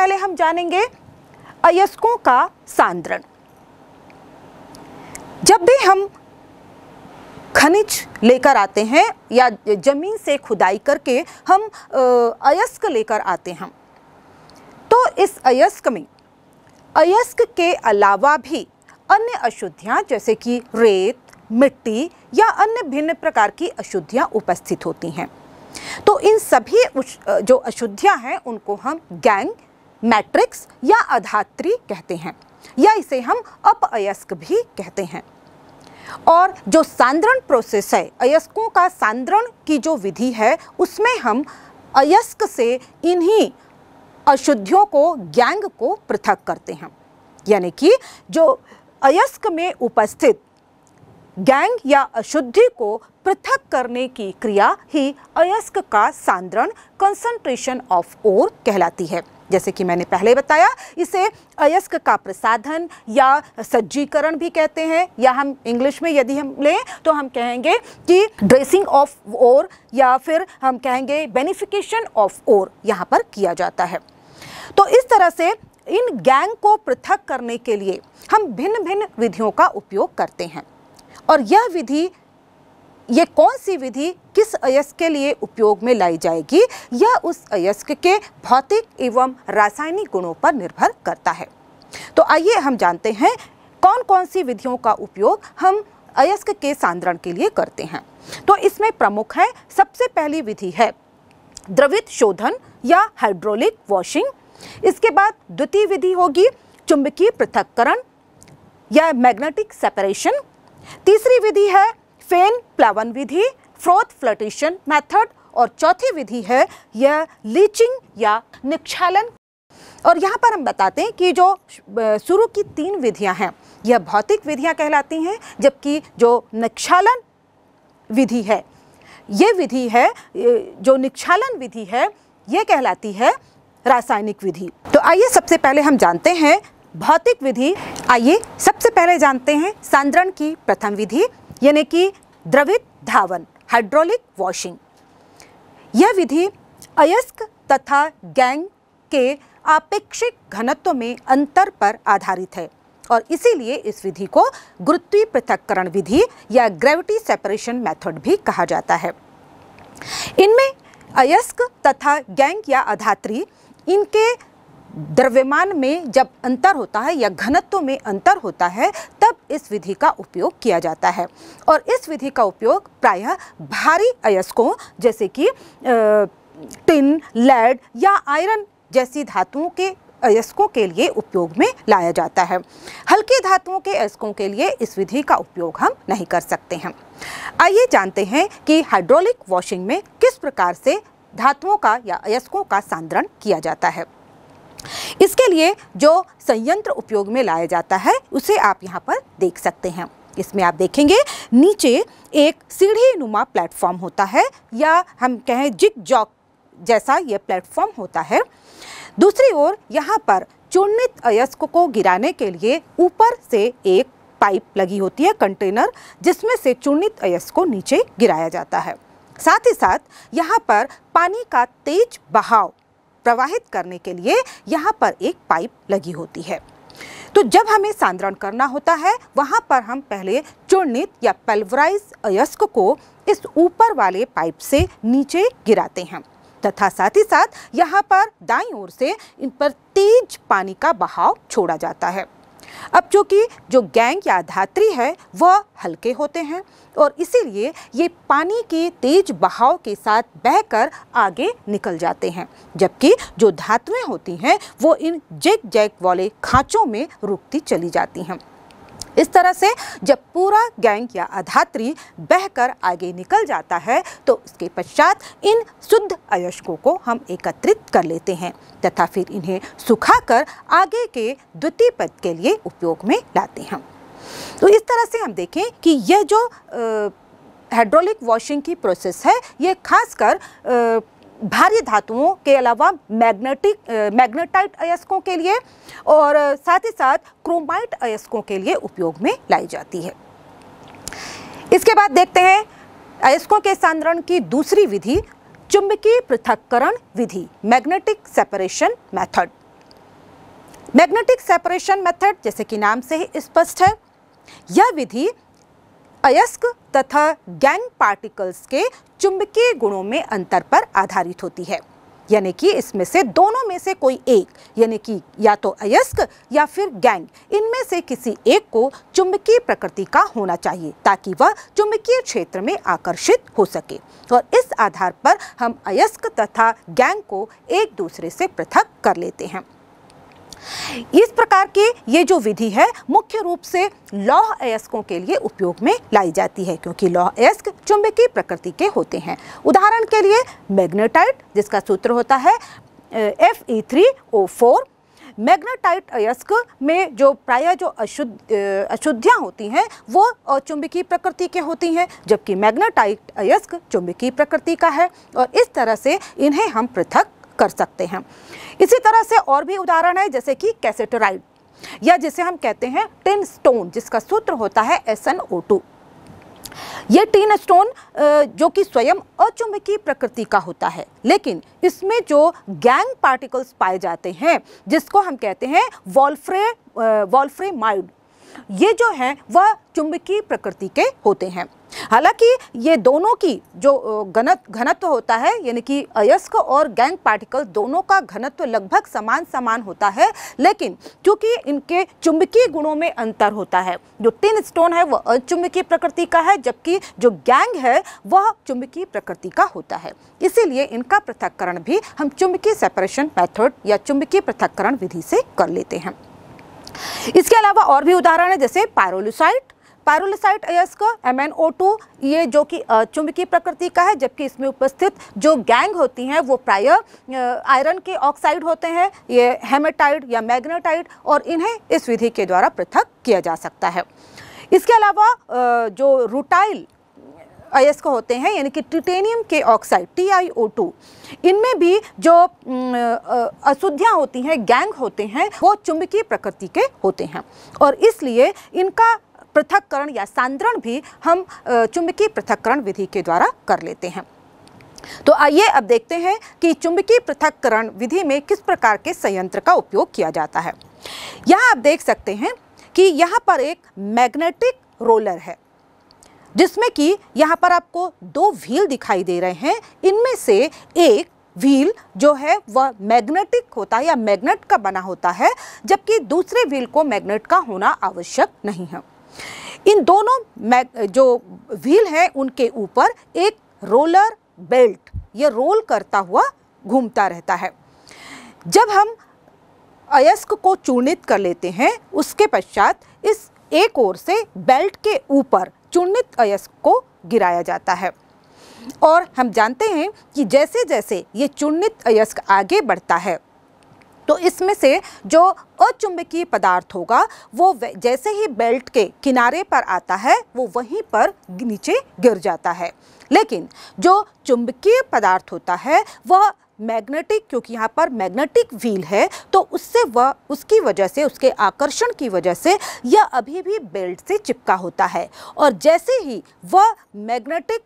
पहले हम जानेंगे अयस्कों का सांद्रण जब भी हम खनिज लेकर आते हैं या ज़मीन से खुदाई करके हम अयस्क लेकर आते हैं तो इस अयस्क में अयस्क के अलावा भी अन्य अशुद्धियाँ जैसे कि रेत मिट्टी या अन्य भिन्न प्रकार की अशुद्धियाँ उपस्थित होती हैं तो इन सभी जो अशुद्धियाँ हैं उनको हम गैंग मैट्रिक्स या अधात्री कहते हैं या इसे हम अपअयस्क भी कहते हैं और जो सांद्रण प्रोसेस है अयस्कों का सांद्रण की जो विधि है उसमें हम अयस्क से इन्हीं अशुद्धियों को गैंग को पृथक करते हैं यानी कि जो अयस्क में उपस्थित गैंग या अशुद्धि को पृथक करने की क्रिया ही अयस्क का सांद्रण कंसंट्रेशन ऑफ ओर कहलाती है जैसे कि मैंने पहले बताया इसे अयस्क का प्रसाधन या सज्जीकरण भी कहते हैं या हम इंग्लिश में यदि हम लें तो हम कहेंगे कि ड्रेसिंग ऑफ ओर या फिर हम कहेंगे बेनिफिकेशन ऑफ ओर यहाँ पर किया जाता है तो इस तरह से इन गैंग को पृथक करने के लिए हम भिन्न भिन्न विधियों का उपयोग करते हैं और यह विधि ये कौन सी विधि किस अयस्क के लिए उपयोग में लाई जाएगी यह उस अयस्क के भौतिक एवं रासायनिक गुणों पर निर्भर करता है तो आइए हम जानते हैं कौन कौन सी विधियों का उपयोग हम अयस्क के सांद्रण के लिए करते हैं तो इसमें प्रमुख है सबसे पहली विधि है द्रवित शोधन या हाइड्रोलिक वॉशिंग इसके बाद द्वितीय विधि होगी चुंबकीय पृथक्करण या मैग्नेटिक सेपरेशन तीसरी विधि है फेन प्लावन विधि फ्रोथ फ्लटेशन मेथड और चौथी विधि है यह लीचिंग या निक्षालन और यहाँ पर हम बताते हैं कि जो शुरू की तीन विधियाँ हैं यह भौतिक विधियाँ कहलाती हैं जबकि जो निक्षालन विधि है ये विधि है जो निक्षालन विधि है ये कहलाती है रासायनिक विधि तो आइए सबसे पहले हम जानते हैं भौतिक विधि आइए सबसे पहले जानते हैं सांद्रण की प्रथम विधि यानी कि द्रवित धावन हाइड्रोलिक वॉशिंग यह विधि अयस्क तथा गैंग के आपेक्षिक घनत्व में अंतर पर आधारित है और इसीलिए इस विधि को गुरुत्वीय पृथककरण विधि या ग्रेविटी सेपरेशन मेथड भी कहा जाता है इनमें अयस्क तथा गैंग या अधात्री इनके द्रव्यमान में जब अंतर होता है या घनत्व में अंतर होता है तब इस विधि का उपयोग किया जाता है और इस विधि का उपयोग प्रायः भारी अयस्कों जैसे कि टिन लेड या आयरन जैसी धातुओं के अयस्कों के लिए उपयोग में लाया जाता है हल्की धातुओं के अयस्कों के लिए इस विधि का उपयोग हम नहीं कर सकते हैं आइए जानते हैं कि हाइड्रोलिक वॉशिंग में किस प्रकार से धातुओं का या अयस्कों का सांद्रण किया जाता है इसके लिए जो संयंत्र उपयोग में लाया जाता है उसे आप यहाँ पर देख सकते हैं इसमें आप देखेंगे नीचे एक सीढ़ी नुमा प्लेटफॉर्म होता है या हम कहें जिग जॉक जैसा ये प्लेटफॉर्म होता है दूसरी ओर यहाँ पर चूर्णित अयस्क को गिराने के लिए ऊपर से एक पाइप लगी होती है कंटेनर जिसमें से चूर्णित अयस्क को नीचे गिराया जाता है साथ ही साथ यहाँ पर पानी का तेज बहाव प्रवाहित करने के लिए यहाँ पर एक पाइप लगी होती है तो जब हमें सांद्रण करना होता है वहाँ पर हम पहले चूर्णित या पेल्वराइज अयस्क को इस ऊपर वाले पाइप से नीचे गिराते हैं तथा साथ ही साथ यहाँ पर दाई ओर से इन पर तेज पानी का बहाव छोड़ा जाता है अब चूँकि जो गैंग या धात्री है वह हल्के होते हैं और इसीलिए ये पानी के तेज बहाव के साथ बहकर आगे निकल जाते हैं जबकि जो धातुएं होती हैं वो इन जैक जैक वाले खाँचों में रुकती चली जाती हैं इस तरह से जब पूरा गैंग या अधात्री बहकर आगे निकल जाता है तो उसके पश्चात इन शुद्ध अयस्कों को हम एकत्रित कर लेते हैं तथा फिर इन्हें सुखाकर आगे के द्वितीय पद के लिए उपयोग में लाते हैं तो इस तरह से हम देखें कि यह जो हाइड्रोलिक वॉशिंग की प्रोसेस है ये खासकर भारी धातुओं के अलावा मैग्नेटिक मैग्नेटाइट अयस्कों के लिए और साथ ही साथ क्रोमाइट अयस्कों के लिए उपयोग में लाई जाती है इसके बाद देखते हैं अयस्कों के सांद्रण की दूसरी विधि चुंबकीय पृथककरण विधि magnetic separation method magnetic separation method जैसे कि नाम से ही स्पष्ट है यह विधि अयस्क तथा गैंग पार्टिकल्स के चुंबकीय गुणों में अंतर पर आधारित होती है यानी कि इसमें से दोनों में से कोई एक यानी कि या तो अयस्क या फिर गैंग इनमें से किसी एक को चुंबकीय प्रकृति का होना चाहिए ताकि वह चुंबकीय क्षेत्र में आकर्षित हो सके और इस आधार पर हम अयस्क तथा गैंग को एक दूसरे से पृथक कर लेते हैं इस प्रकार की ये जो विधि है मुख्य रूप से लौह अयस्कों के लिए उपयोग में लाई जाती है क्योंकि लौह अयस्क चुंबकीय प्रकृति के होते हैं उदाहरण के लिए मैग्नेटाइट जिसका सूत्र होता है F E three O four magnetite अयस्क में जो प्राय जो अशुद्ध अशुद्धियाँ होती हैं वो चुंबकीय प्रकृति के होती हैं जबकि मैग्नेटाइट अयस्क चुंबकीय प्रकृति का है और इस तरह से इन्हें हम पृथक कर सकते हैं इसी तरह से और भी उदाहरण है जैसे कि कैसेटोराइड या जिसे हम कहते हैं टिन स्टोन जिसका सूत्र होता है एस ये टीन स्टोन जो कि स्वयं अचुंबकीय प्रकृति का होता है लेकिन इसमें जो गैंग पार्टिकल्स पाए जाते हैं जिसको हम कहते हैं वॉल्फ्रे वॉल्फ्रे माइड ये जो हैं वह चुंबकीय प्रकृति के होते हैं हालांकि ये दोनों की जो घनत घनत्व होता है यानी कि अयस्क और गैंग पार्टिकल दोनों का घनत्व लगभग समान समान होता है लेकिन क्योंकि इनके चुंबकीय गुणों में अंतर होता है जो टिन स्टोन है वह अचुंबकीय प्रकृति का है जबकि जो गैंग है वह चुंबकीय प्रकृति का होता है इसीलिए इनका पृथककरण भी हम चुंबकीय सेपरेशन मैथड या चुंबकीय पृथककरण विधि से कर लेते हैं इसके अलावा और भी उदाहरण है जैसे पायरोलूसाइट पैरोलिसाइट अयस्क एम एन ओ टू ये जो कि चुंबकीय प्रकृति का है जबकि इसमें उपस्थित जो गैंग होती हैं वो प्राय आयरन के ऑक्साइड होते हैं ये हेमेटाइड या मैग्नेटाइड और इन्हें इस विधि के द्वारा पृथक किया जा सकता है इसके अलावा जो रूटाइल अयस्क होते हैं यानी कि टिटेनियम के oxide T I O two इनमें भी जो अशुद्धियाँ होती हैं गैंग होते हैं वो चुंबकीय प्रकृति के होते हैं और इसलिए इनका पृथककरण या सांद्रण भी हम चुंबकीय पृथककरण विधि के द्वारा कर लेते हैं तो आइए अब देखते हैं कि चुंबकीय पृथककरण विधि में किस प्रकार के संयंत्र का उपयोग किया जाता है यहाँ आप देख सकते हैं कि यहाँ पर एक मैग्नेटिक रोलर है जिसमें कि यहाँ पर आपको दो व्हील दिखाई दे रहे हैं इनमें से एक व्हील जो है वह मैग्नेटिक होता है या मैग्नेट का बना होता है जबकि दूसरे व्हील को मैग्नेट का होना आवश्यक नहीं है इन दोनों जो व्हील हैं उनके ऊपर एक रोलर बेल्ट ये रोल करता हुआ घूमता रहता है जब हम अयस्क को चूर्णित कर लेते हैं उसके पश्चात इस एक ओर से बेल्ट के ऊपर चुनित अयस्क को गिराया जाता है और हम जानते हैं कि जैसे जैसे ये चुनित अयस्क आगे बढ़ता है तो इसमें से जो अचुंबकीय पदार्थ होगा वो जैसे ही बेल्ट के किनारे पर आता है वो वहीं पर नीचे गिर जाता है लेकिन जो चुंबकीय पदार्थ होता है वह मैग्नेटिक क्योंकि यहाँ पर मैग्नेटिक व्हील है तो उससे वह उसकी वजह से उसके आकर्षण की वजह से यह अभी भी बेल्ट से चिपका होता है और जैसे ही वह मैग्नेटिक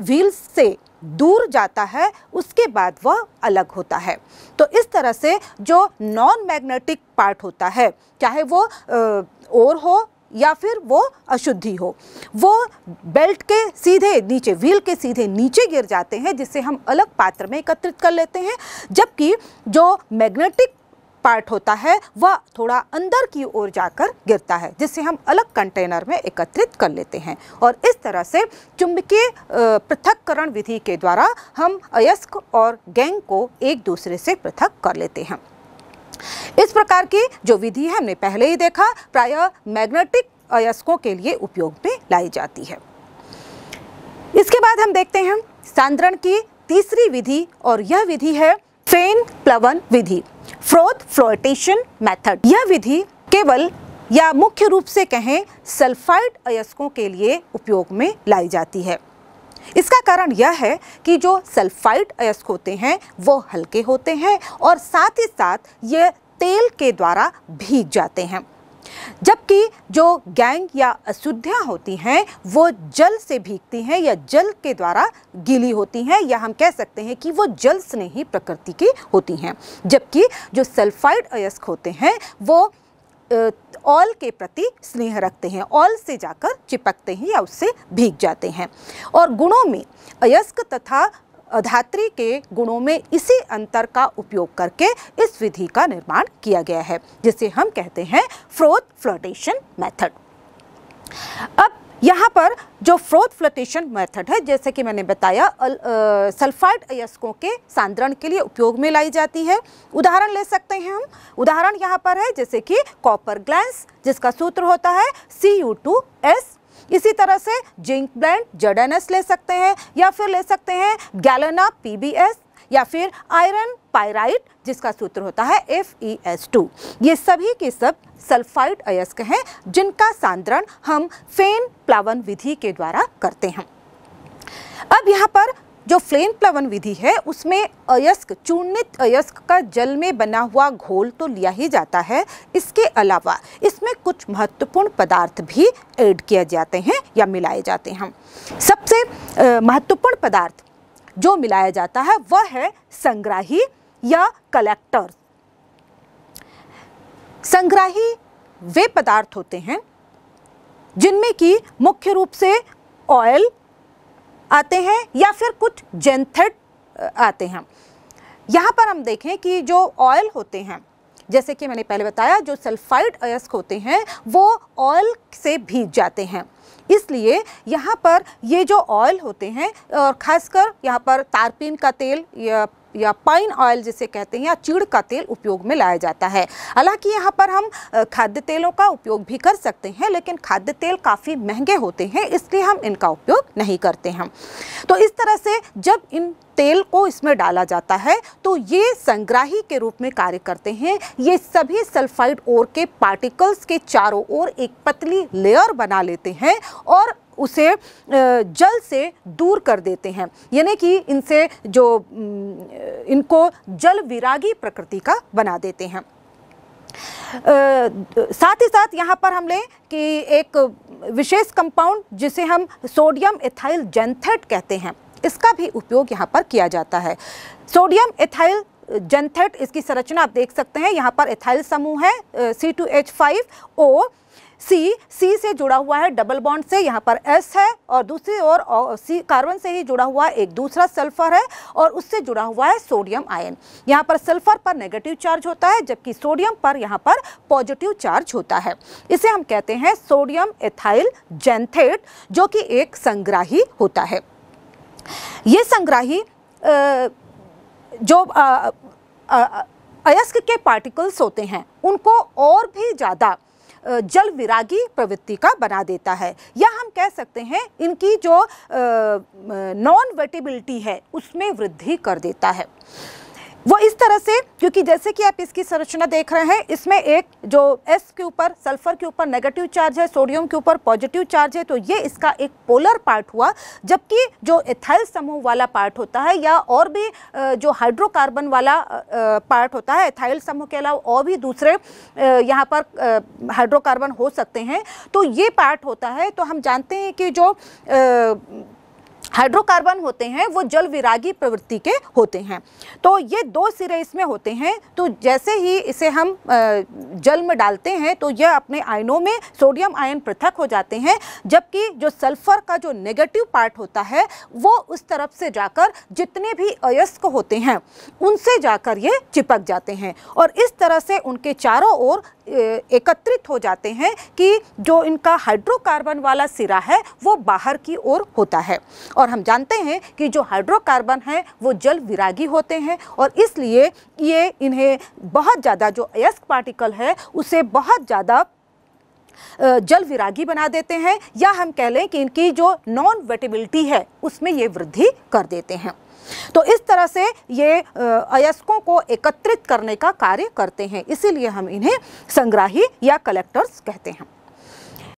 व्हील से दूर जाता है उसके बाद वह अलग होता है तो इस तरह से जो नॉन मैग्नेटिक पार्ट होता है चाहे वो ओर हो या फिर वो अशुद्धि हो वो बेल्ट के सीधे नीचे व्हील के सीधे नीचे गिर जाते हैं जिससे हम अलग पात्र में एकत्रित कर लेते हैं जबकि जो मैग्नेटिक पार्ट होता है वह थोड़ा अंदर की ओर जाकर गिरता है जिससे हम अलग कंटेनर में एकत्रित कर लेते हैं और इस तरह से चुंबकीय पृथककरण विधि के द्वारा हम अयस्क और गैंग को एक दूसरे से पृथक कर लेते हैं इस प्रकार की जो विधि है हमने पहले ही देखा प्रायः मैग्नेटिक अयस्कों के लिए उपयोग में लाई जाती है इसके बाद हम देखते हैं सांद्रण की तीसरी विधि और यह विधि है फेन प्लवन विधि फ्रोथ फ्लोटेशन मेथड यह विधि केवल या मुख्य रूप से कहें सल्फाइड अयस्कों के लिए उपयोग में लाई जाती है इसका कारण यह है कि जो सल्फाइड अयस्क होते हैं वो हल्के होते हैं और साथ ही साथ ये तेल के द्वारा भीग जाते हैं जबकि जो गैंग या अशुद्धियाँ होती हैं वो जल से भीगती हैं या जल के द्वारा गीली होती हैं या हम कह सकते हैं कि वो जल स्नेही प्रकृति की होती हैं जबकि जो सल्फाइड अयस्क होते हैं वो ऑल के प्रति स्नेह रखते हैं ऑल से जाकर चिपकते हैं या उससे भीग जाते हैं और गुणों में अयस्क तथा धात्री के गुणों में इसी अंतर का उपयोग करके इस विधि का निर्माण किया गया है जिसे हम कहते हैं फ्रोथ फ्लोटेशन मेथड अब यहाँ पर जो फ्रोथ फ्लोटेशन मेथड है जैसे कि मैंने बताया सल्फाइड अयस्कों के सांद्रण के लिए उपयोग में लाई जाती है उदाहरण ले सकते हैं हम उदाहरण यहाँ पर है जैसे कि कॉपर ग्लैंस जिसका सूत्र होता है सी यू टू एस इसी तरह से जिंक ब्लैंड जेड ले सकते हैं या फिर ले सकते हैं गैलना पी बी एस या फिर आयरन पायराइट जिसका सूत्र होता है एफ ई एस टू ये सभी के सब सल्फाइड अयस्क हैं जिनका सांद्रण हम फेन प्लावन विधि के द्वारा करते हैं अब यहाँ पर जो फ्लेन प्लवन विधि है उसमें अयस्क चूर्णित अयस्क का जल में बना हुआ घोल तो लिया ही जाता है इसके अलावा इसमें कुछ महत्वपूर्ण पदार्थ भी ऐड किए जाते हैं या मिलाए जाते हैं सबसे महत्वपूर्ण पदार्थ जो मिलाया जाता है वह है संग्राही या कलेक्टर संग्राही वे पदार्थ होते हैं जिनमें कि मुख्य रूप से ऑयल आते हैं या फिर कुछ जेंथेड आते हैं यहाँ पर हम देखें कि जो ऑयल होते हैं जैसे कि मैंने पहले बताया जो सल्फाइड अयस्क होते हैं वो ऑयल से भीग जाते हैं इसलिए यहाँ पर ये जो ऑयल होते हैं और खासकर यहाँ पर तारपीन का तेल या या पाइन ऑयल जिसे कहते हैं या चीड़ का तेल उपयोग में लाया जाता है हालांकि यहाँ पर हम खाद्य तेलों का उपयोग भी कर सकते हैं लेकिन खाद्य तेल काफ़ी महंगे होते हैं इसलिए हम इनका उपयोग नहीं करते हैं तो इस तरह से जब इन तेल को इसमें डाला जाता है तो ये संग्राही के रूप में कार्य करते हैं ये सभी सल्फाइड ओर के पार्टिकल्स के चारों ओर एक पतली लेयर बना लेते हैं और उसे जल से दूर कर देते हैं यानी कि इनसे जो इनको जल विरागी प्रकृति का बना देते हैं आ, साथ ही साथ यहाँ पर हम लें कि एक विशेष कंपाउंड जिसे हम सोडियम इथाइल जेंथेट कहते हैं इसका भी उपयोग यहाँ पर किया जाता है सोडियम एथाइल जेंथेट इसकी संरचना आप देख सकते हैं यहाँ पर एथाइल समूह है C two H five O C C से जुड़ा हुआ है डबल बॉन्ड से यहाँ पर एस है और दूसरी ओर सी कार्बन से ही जुड़ा हुआ एक दूसरा सल्फर है और उससे जुड़ा हुआ है सोडियम आयन यहाँ पर सल्फर पर नेगेटिव चार्ज होता है जबकि सोडियम पर यहाँ पर पॉजिटिव चार्ज होता है इसे हम कहते हैं सोडियम एथाइल जेंथेट जो कि एक संग्राही होता है ये संग्राही जो अयस्क के पार्टिकल्स होते हैं उनको और भी ज़्यादा जल विरागी प्रवृत्ति का बना देता है या हम कह सकते हैं इनकी जो नॉन वेटिबिलिटी है उसमें वृद्धि कर देता है वो इस तरह से क्योंकि जैसे कि आप इसकी संरचना देख रहे हैं इसमें एक जो एस के ऊपर सल्फर के ऊपर नेगेटिव चार्ज है सोडियम के ऊपर पॉजिटिव चार्ज है तो ये इसका एक पोलर पार्ट हुआ जबकि जो एथाइल समूह वाला पार्ट होता है या और भी जो हाइड्रोकार्बन वाला पार्ट होता है एथाइल समूह के अलावा और भी दूसरे यहाँ पर हाइड्रोकार्बन हो सकते हैं तो ये पार्ट होता है तो हम जानते हैं कि जो हाइड्रोकार्बन होते हैं वो जल विरागी प्रवृत्ति के होते हैं तो ये दो सिरे इसमें होते हैं तो जैसे ही इसे हम जल में डालते हैं तो यह अपने आयनों में सोडियम आयन पृथक हो जाते हैं जबकि जो सल्फर का जो नेगेटिव पार्ट होता है वो उस तरफ से जाकर जितने भी अयस्क होते हैं उनसे जाकर ये चिपक जाते हैं और इस तरह से उनके चारों ओर एकत्रित हो जाते हैं कि जो इनका हाइड्रोकार्बन वाला सिरा है वो बाहर की ओर होता है और हम जानते हैं कि जो हाइड्रोकार्बन है वो जल विरागी होते हैं और इसलिए ये इन्हें बहुत ज़्यादा जो अयस्क पार्टिकल है उसे बहुत ज़्यादा जल विरागी बना देते हैं या हम कह लें कि इनकी जो नॉन वेटेबिलिटी है उसमें ये वृद्धि कर देते हैं तो इस तरह से ये अयस्कों को एकत्रित करने का कार्य करते हैं इसीलिए हम इन्हें संग्राही या कलेक्टर्स कहते हैं